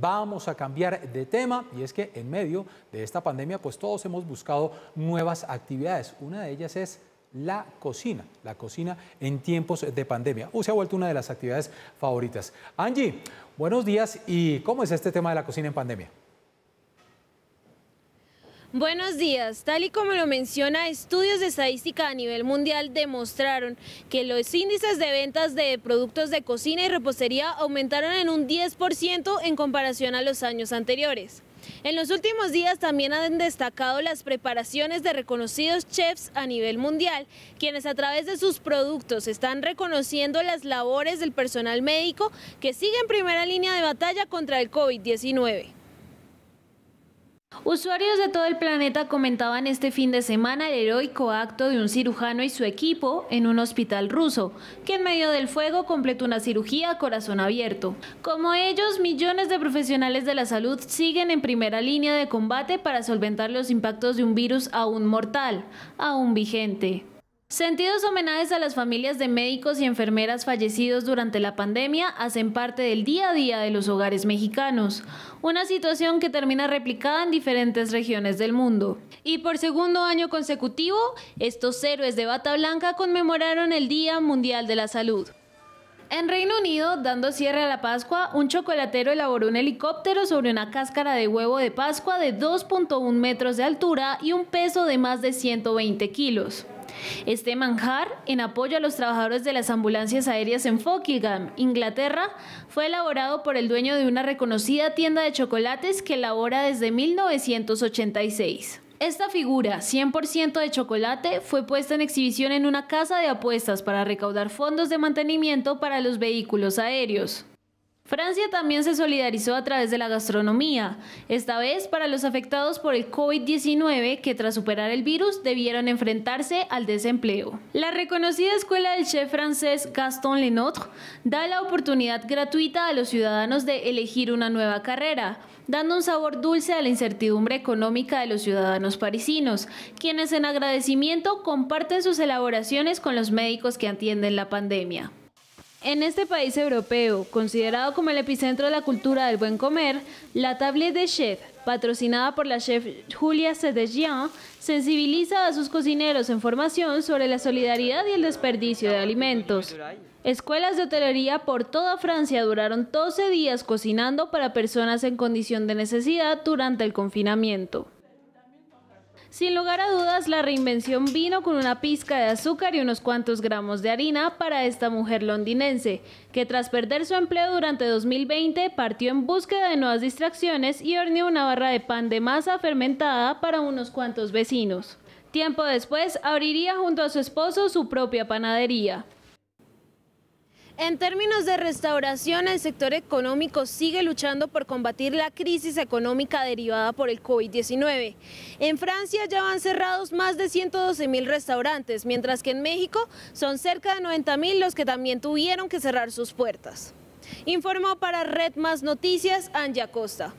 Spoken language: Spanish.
vamos a cambiar de tema y es que en medio de esta pandemia pues todos hemos buscado nuevas actividades. Una de ellas es la cocina, la cocina en tiempos de pandemia. Uh, se ha vuelto una de las actividades favoritas. Angie, buenos días y ¿cómo es este tema de la cocina en pandemia? Buenos días. Tal y como lo menciona, estudios de estadística a nivel mundial demostraron que los índices de ventas de productos de cocina y repostería aumentaron en un 10% en comparación a los años anteriores. En los últimos días también han destacado las preparaciones de reconocidos chefs a nivel mundial, quienes a través de sus productos están reconociendo las labores del personal médico que sigue en primera línea de batalla contra el COVID-19. Usuarios de todo el planeta comentaban este fin de semana el heroico acto de un cirujano y su equipo en un hospital ruso, que en medio del fuego completó una cirugía a corazón abierto. Como ellos, millones de profesionales de la salud siguen en primera línea de combate para solventar los impactos de un virus aún mortal, aún vigente. Sentidos homenajes a las familias de médicos y enfermeras fallecidos durante la pandemia hacen parte del día a día de los hogares mexicanos, una situación que termina replicada en diferentes regiones del mundo. Y por segundo año consecutivo, estos héroes de bata blanca conmemoraron el Día Mundial de la Salud. En Reino Unido, dando cierre a la Pascua, un chocolatero elaboró un helicóptero sobre una cáscara de huevo de Pascua de 2.1 metros de altura y un peso de más de 120 kilos. Este manjar, en apoyo a los trabajadores de las ambulancias aéreas en Fockingham, Inglaterra, fue elaborado por el dueño de una reconocida tienda de chocolates que elabora desde 1986. Esta figura, 100% de chocolate, fue puesta en exhibición en una casa de apuestas para recaudar fondos de mantenimiento para los vehículos aéreos. Francia también se solidarizó a través de la gastronomía, esta vez para los afectados por el COVID-19 que tras superar el virus debieron enfrentarse al desempleo. La reconocida escuela del chef francés Gaston Lenotre da la oportunidad gratuita a los ciudadanos de elegir una nueva carrera, dando un sabor dulce a la incertidumbre económica de los ciudadanos parisinos, quienes en agradecimiento comparten sus elaboraciones con los médicos que atienden la pandemia. En este país europeo, considerado como el epicentro de la cultura del buen comer, la Table de Chef, patrocinada por la chef Julia Sedejian, sensibiliza a sus cocineros en formación sobre la solidaridad y el desperdicio de alimentos. Escuelas de hotelería por toda Francia duraron 12 días cocinando para personas en condición de necesidad durante el confinamiento. Sin lugar a dudas, la reinvención vino con una pizca de azúcar y unos cuantos gramos de harina para esta mujer londinense, que tras perder su empleo durante 2020 partió en búsqueda de nuevas distracciones y horneó una barra de pan de masa fermentada para unos cuantos vecinos. Tiempo después, abriría junto a su esposo su propia panadería. En términos de restauración, el sector económico sigue luchando por combatir la crisis económica derivada por el COVID-19. En Francia ya van cerrados más de 112 mil restaurantes, mientras que en México son cerca de 90.000 mil los que también tuvieron que cerrar sus puertas. Informó para Red Más Noticias, Anja Costa.